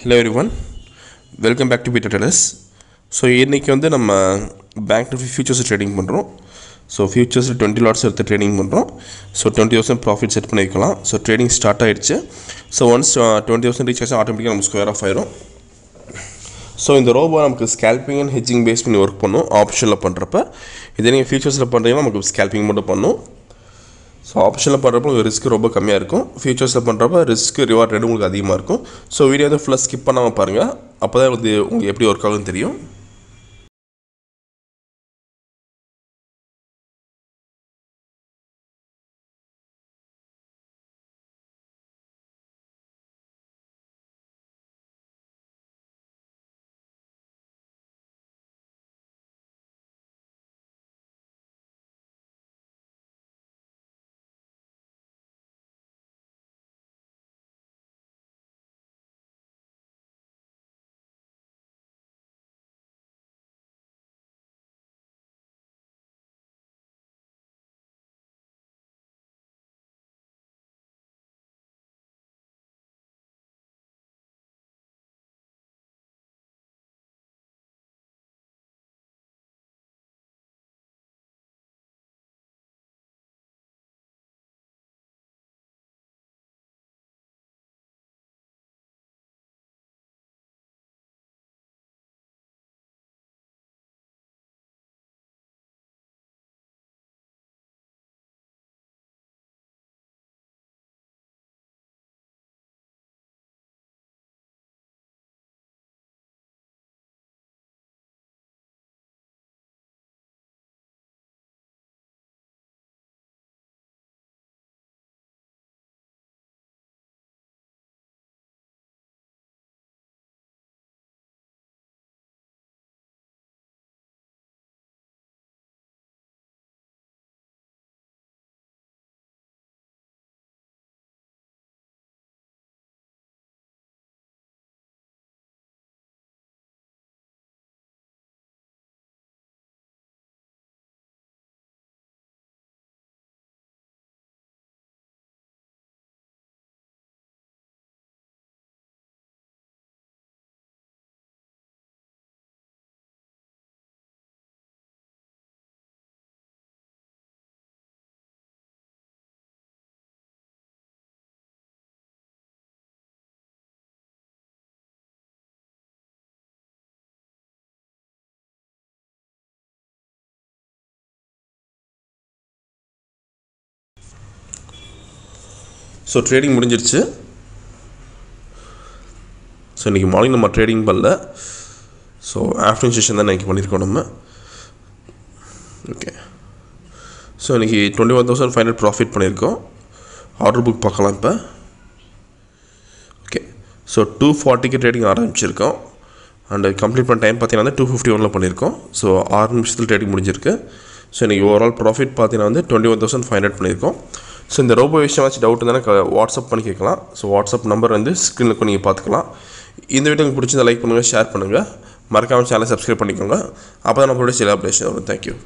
hello everyone welcome back to Peter Tellus so இன்றைக்கி வந்து நம்ம பேங்க் நிஃப்டி ஃபியூச்சர்ஸ் ட்ரேடிங் பண்ணுறோம் ஸோ ஃபியூச்சர்ஸில் டுவெண்ட்டி லாட்ஸ் எடுத்து ட்ரேடிங் பண்ணுறோம் so twenty thousand profit set பண்ணிக்கலாம் ஸோ ட்ரேடிங் ஸ்டார்ட் ஆகிடுச்சு so once twenty thousand reach ஆச்சு ஆட்டோமேட்டிக்காக நம்ம ஸ்கொயர் ஆஃப் ஆயிரும் ஸோ இந்த ரோபோ நமக்கு ஸ்கேல்பிங் அண்ட் ஹெஜிங் பேஸ் பண்ணி ஒர்க் பண்ணும் ஆப்ஷனில் பண்ணுறப்ப இதே நீங்கள் ஃபியூச்சர்ஸில் பண்ணுறீங்கன்னா நமக்கு ஸ்கேல்பிங் மட்டும் பண்ணும் ஸோ ஆப்ஷனில் பண்ணுறப்போ உங்களுக்கு ரிஸ்க் ரொம்ப கம்மியாக இருக்கும் ஃபியூச்சர்ஸில் பண்ணுறப்ப ரிஸ்க் ரிவார்ட் ரெண்டு உங்களுக்கு அதிகமாக இருக்கும் ஸோ வீடியோ வந்து ஃபுல்லாக ஸ்கிப் பண்ணாமல் பாருங்கள் அப்போ தான் உங்களுக்கு உங்களுக்கு எப்படி ஒர்க் ஆகும்னு தெரியும் ஸோ ட்ரேடிங் முடிஞ்சிருச்சு ஸோ இன்றைக்கி மார்னிங் நம்ம ட்ரேடிங் பண்ணல ஸோ ஆஃப்டர்நூன் செஷன் தான் இன்றைக்கி பண்ணியிருக்கோம் நம்ம ஓகே ஸோ இன்றைக்கி twenty one thousand five hundred profit பண்ணியிருக்கோம் ஆர்டர் புக் பார்க்கலாம் இப்போ ஓகே ஸோ டூ ஃபார்ட்டிக்கு ட்ரேடிங் ஆரம்பிச்சிருக்கோம் அண்ட் கம்ப்ளீட் பண்ண டைம் பார்த்தீங்கன்னா வந்து டூ ஃபிஃப்டி ஒனில் பண்ணியிருக்கோம் ஸோ ஆறு நிமிஷத்தில் ட்ரேடிங் முடிஞ்சிருக்கு ஸோ இன்றைக்கி ஓவரால் ப்ராஃபிட் பார்த்தீங்கன்னா வந்து twenty one thousand five hundred பண்ணியிருக்கோம் ஸோ இந்த ரோபோ விஷயம் ஏதாச்சும் டவுட் இருந்தாலும் வாட்ஸ்அப் பண்ணி கேட்கலாம் ஸோ வாட்ஸ்அப் நம்பர் வந்து ஸ்க்ரீனில் இருக்கும் நீங்கள் பார்த்துக்கலாம் இந்த வீடியோ உங்களுக்கு பிடிச்சி லைக் பண்ணுங்கள் ஷேர் பண்ணுங்கள் மறக்காமல் சேனலை சப்ஸ்கிரைப் பண்ணிக்கோங்க அப்போ தான் நம்மளோட சில அப்டேஷன் வரும் தேங்க்யூ